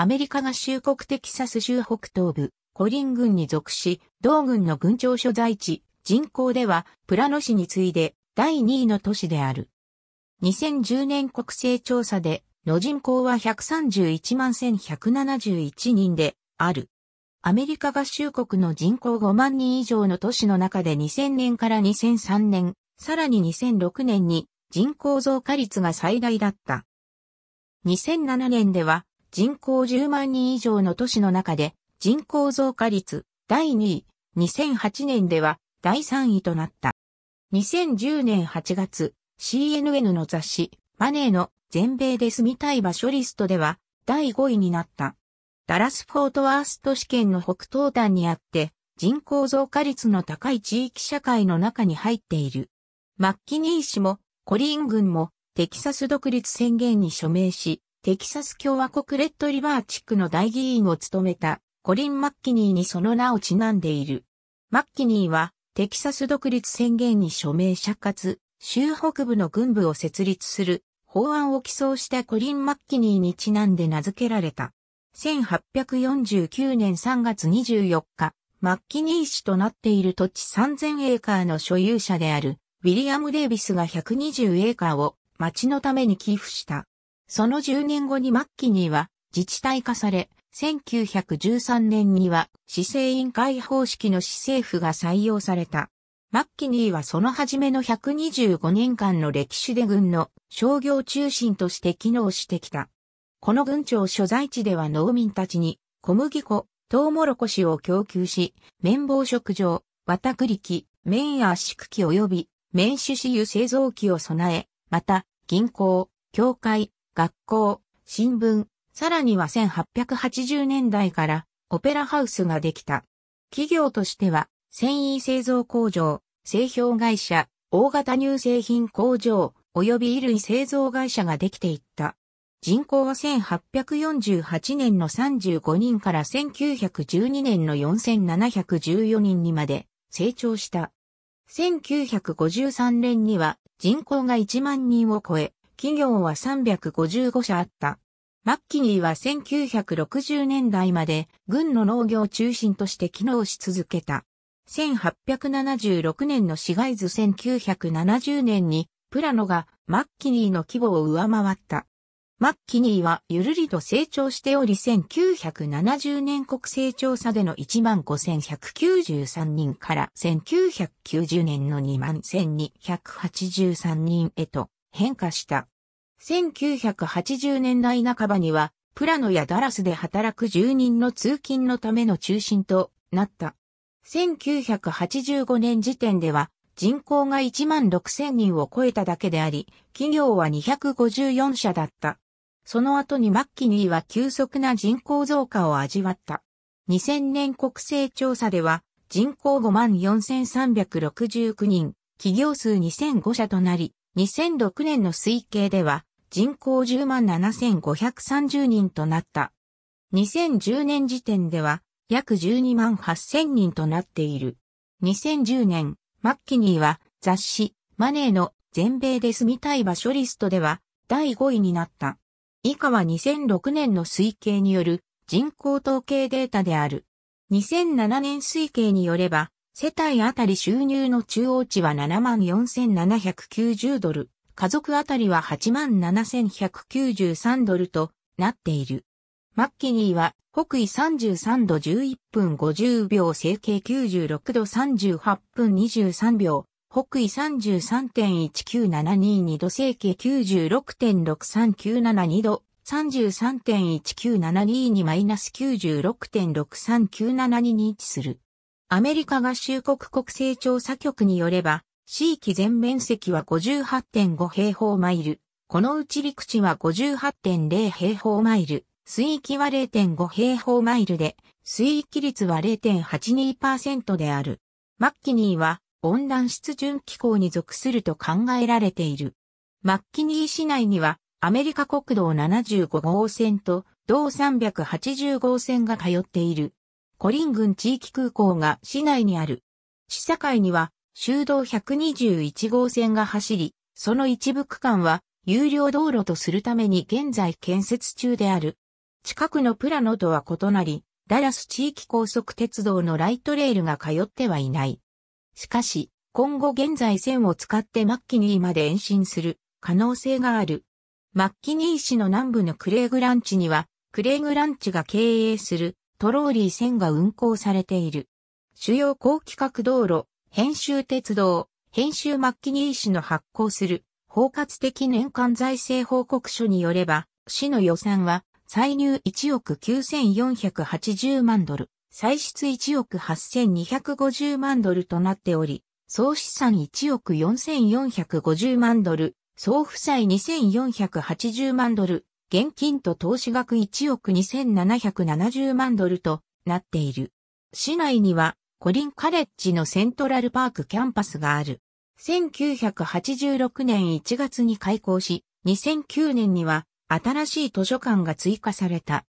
アメリカ合衆国テキサス州北東部、コリン郡に属し、同郡の郡庁所在地、人口では、プラノ市に次いで、第2位の都市である。2010年国勢調査で、の人口は131万1171人で、ある。アメリカ合衆国の人口5万人以上の都市の中で2000年から2003年、さらに2006年に人口増加率が最大だった。2007年では人口10万人以上の都市の中で人口増加率第2位、2008年では第3位となった。2010年8月、CNN の雑誌、マネーの全米で住みたい場所リストでは第5位になった。ダラス・フォートワース都市圏の北東端にあって、人口増加率の高い地域社会の中に入っている。マッキニー氏もコリン軍もテキサス独立宣言に署名し、テキサス共和国レッドリバー地区の大議員を務めたコリン・マッキニーにその名をちなんでいる。マッキニーはテキサス独立宣言に署名者かつ州北部の軍部を設立する法案を起草したコリン・マッキニーにちなんで名付けられた。1849年3月24日、マッキニー氏となっている土地3000エーカーの所有者であるウィリアム・デイビスが120エーカーを町のために寄付した。その10年後にマッキニーは自治体化され、1913年には市政委員会方式の市政府が採用された。マッキニーはその初めの125年間の歴史で軍の商業中心として機能してきた。この軍庁所在地では農民たちに小麦粉、トウモロコシを供給し、綿棒食場、綿栗機、綿や圧縮機及び綿種子油製造機を備え、また、銀行、教会、学校、新聞、さらには1880年代からオペラハウスができた。企業としては、繊維製造工場、製氷会社、大型乳製品工場、及び衣類製造会社ができていった。人口は1848年の35人から1912年の4714人にまで成長した。1953年には人口が1万人を超え、企業は355社あった。マッキニーは1960年代まで軍の農業中心として機能し続けた。1876年の市街図1970年にプラノがマッキニーの規模を上回った。マッキニーはゆるりと成長しており1970年国勢調査での15,193人から1990年の21,283人へと変化した。1980年代半ばには、プラノやダラスで働く住人の通勤のための中心となった。1985年時点では、人口が1万6000人を超えただけであり、企業は254社だった。その後にマッキニーは急速な人口増加を味わった。2000年国勢調査では人口5万4369人、企業数2005社となり、2006年の推計では人口10万7530人となった。2010年時点では約12万8000人となっている。2010年、マッキニーは雑誌マネーの全米で住みたい場所リストでは第5位になった。以下は2006年の推計による人口統計データである。2007年推計によれば世帯あたり収入の中央値は74,790ドル、家族あたりは87,193ドルとなっている。マッキニーは北緯33度11分50秒、整形96度38分23秒、北緯33.19722度、整形96.63972度、33.19722-96.63972に位置する。アメリカ合衆国国勢調査局によれば、地域全面積は58.5平方マイル。このうち陸地は58.0平方マイル、水域は0.5平方マイルで、水域率は0.82%である。マッキニーは温暖湿潤気候に属すると考えられている。マッキニー市内にはアメリカ国道75号線と同380号線が通っている。コリン郡地域空港が市内にある。市境には修道121号線が走り、その一部区間は有料道路とするために現在建設中である。近くのプラノとは異なり、ダラス地域高速鉄道のライトレールが通ってはいない。しかし、今後現在線を使ってマッキニーまで延伸する可能性がある。マッキニー市の南部のクレーグランチには、クレーグランチが経営するトローリー線が運行されている。主要高規格道路、編集鉄道、編集末期にー師の発行する包括的年間財政報告書によれば、市の予算は歳入1億9480万ドル、歳出1億8250万ドルとなっており、総資産1億4450万ドル、総負債2480万ドル、現金と投資額1億2770万ドルとなっている。市内にはコリンカレッジのセントラルパークキャンパスがある。1986年1月に開校し、2009年には新しい図書館が追加された。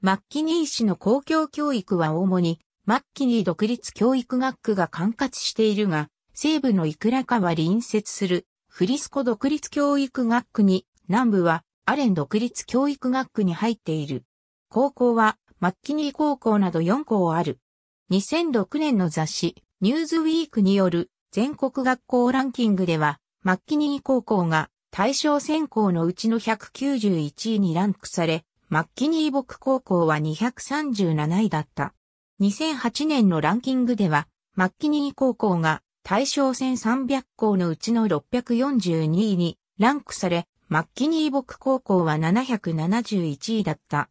マッキニー市の公共教育は主にマッキニー独立教育学区が管轄しているが、西部のいくらかは隣接するフリスコ独立教育学区に、南部はアレン独立教育学区に入っている。高校は、マッキニー高校など4校ある。2006年の雑誌、ニューズウィークによる全国学校ランキングでは、マッキニー高校が対象選考のうちの191位にランクされ、マッキニー牧高校は237位だった。2008年のランキングでは、マッキニー高校が対象戦300校のうちの642位にランクされ、マッキニー牧高校は771位だった。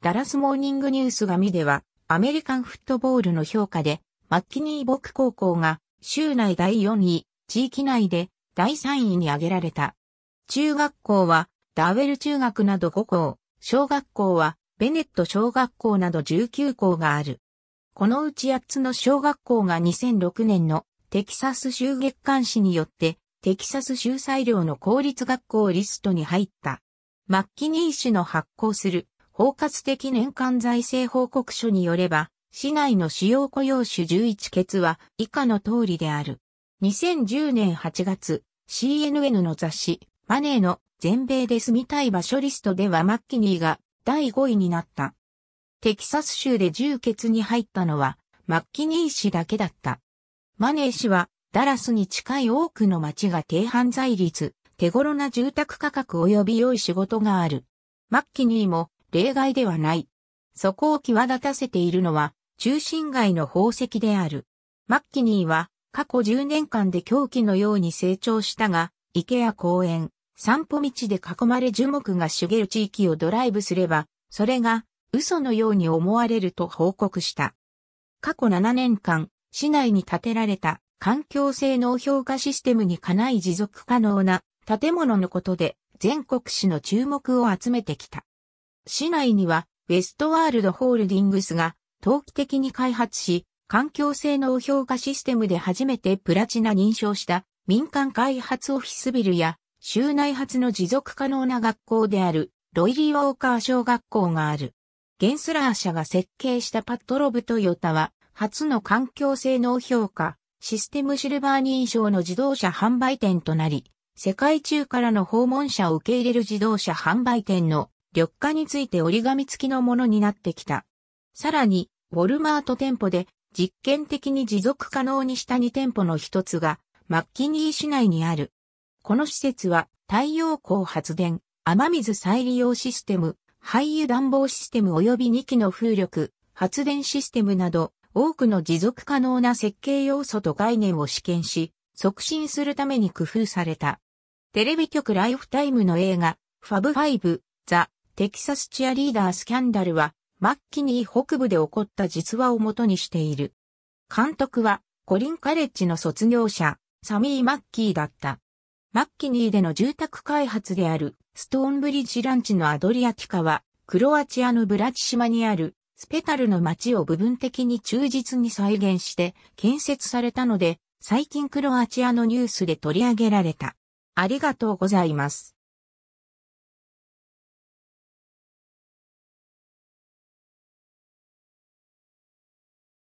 ダラスモーニングニュース紙では、アメリカンフットボールの評価で、マッキニー牧高校が、州内第4位、地域内で第3位に挙げられた。中学校は、ダーウェル中学など5校、小学校は、ベネット小学校など19校がある。このうち8つの小学校が2006年のテキサス州月刊誌によってテキサス州裁量の公立学校リストに入った。マッキニー氏の発行する包括的年間財政報告書によれば、市内の主要雇用種11欠は以下の通りである。2010年8月、CNN の雑誌、マネーの全米で住みたい場所リストではマッキニーが第5位になった。テキサス州で10欠に入ったのはマッキニー氏だけだった。マネー氏はダラスに近い多くの町が低犯罪率、手頃な住宅価格及び良い仕事がある。マッキニーも例外ではない。そこを際立たせているのは中心街の宝石である。マッキニーは過去10年間で狂気のように成長したが、池や公園、散歩道で囲まれ樹木が茂る地域をドライブすれば、それが嘘のように思われると報告した。過去7年間、市内に建てられた環境性能評価システムにかない持続可能な建物のことで全国市の注目を集めてきた。市内にはウェストワールドホールディングスが投機的に開発し、環境性能評価システムで初めてプラチナ認証した民間開発オフィスビルや州内発の持続可能な学校であるロイリー・ウォーカー小学校がある。ゲンスラー社が設計したパットロブトヨタは初の環境性能評価システムシルバー認証の自動車販売店となり、世界中からの訪問者を受け入れる自動車販売店の緑化について折り紙付きのものになってきた。さらに、ウォルマート店舗で実験的に持続可能にした2店舗の一つが、マッキニー市内にある。この施設は、太陽光発電、雨水再利用システム、廃油暖房システム及び2機の風力、発電システムなど、多くの持続可能な設計要素と概念を試験し、促進するために工夫された。テレビ局ライフタイムの映画、ファブファイブ、ザ・テキサスチアリーダースキャンダルは、マッキニー北部で起こった実話を元にしている。監督は、コリンカレッジの卒業者、サミー・マッキーだった。マッキニーでの住宅開発である、ストーンブリッジランチのアドリアティカは、クロアチアのブラチ島にあるスペタルの街を部分的に忠実に再現して建設されたので、最近クロアチアのニュースで取り上げられた。ありがとうございます。